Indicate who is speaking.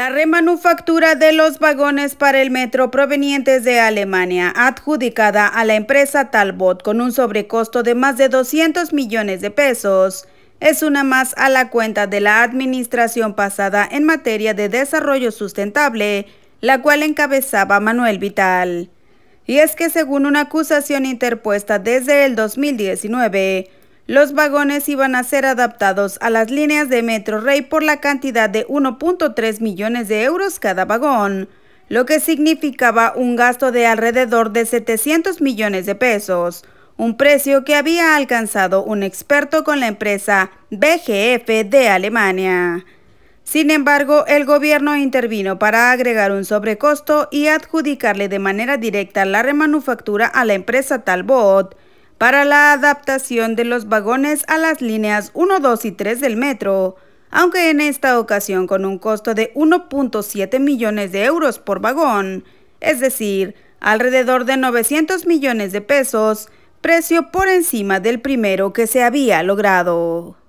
Speaker 1: La remanufactura de los vagones para el metro provenientes de Alemania, adjudicada a la empresa Talbot con un sobrecosto de más de 200 millones de pesos, es una más a la cuenta de la administración pasada en materia de desarrollo sustentable, la cual encabezaba Manuel Vital. Y es que según una acusación interpuesta desde el 2019, los vagones iban a ser adaptados a las líneas de Metro Rey por la cantidad de 1.3 millones de euros cada vagón, lo que significaba un gasto de alrededor de 700 millones de pesos, un precio que había alcanzado un experto con la empresa BGF de Alemania. Sin embargo, el gobierno intervino para agregar un sobrecosto y adjudicarle de manera directa la remanufactura a la empresa Talbot, para la adaptación de los vagones a las líneas 1, 2 y 3 del metro, aunque en esta ocasión con un costo de 1.7 millones de euros por vagón, es decir, alrededor de 900 millones de pesos, precio por encima del primero que se había logrado.